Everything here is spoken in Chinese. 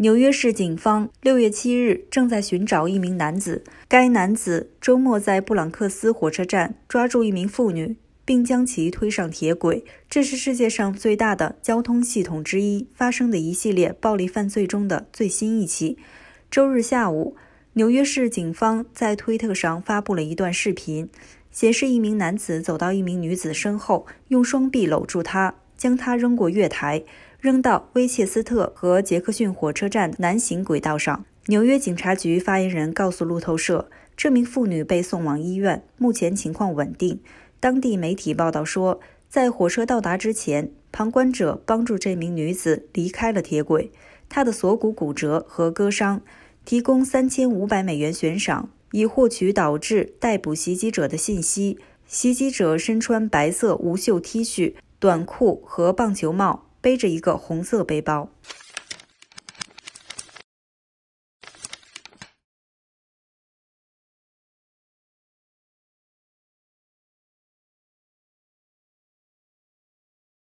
纽约市警方六月七日正在寻找一名男子。该男子周末在布朗克斯火车站抓住一名妇女，并将其推上铁轨。这是世界上最大的交通系统之一发生的一系列暴力犯罪中的最新一起。周日下午，纽约市警方在推特上发布了一段视频，显示一名男子走到一名女子身后，用双臂搂住她。将她扔过月台，扔到威切斯特和杰克逊火车站南行轨道上。纽约警察局发言人告诉路透社：“这名妇女被送往医院，目前情况稳定。”当地媒体报道说，在火车到达之前，旁观者帮助这名女子离开了铁轨。她的锁骨骨折和割伤。提供三千五百美元悬赏，以获取导致逮捕袭击者的信息。袭击者身穿白色无袖 T 恤。短裤和棒球帽，背着一个红色背包。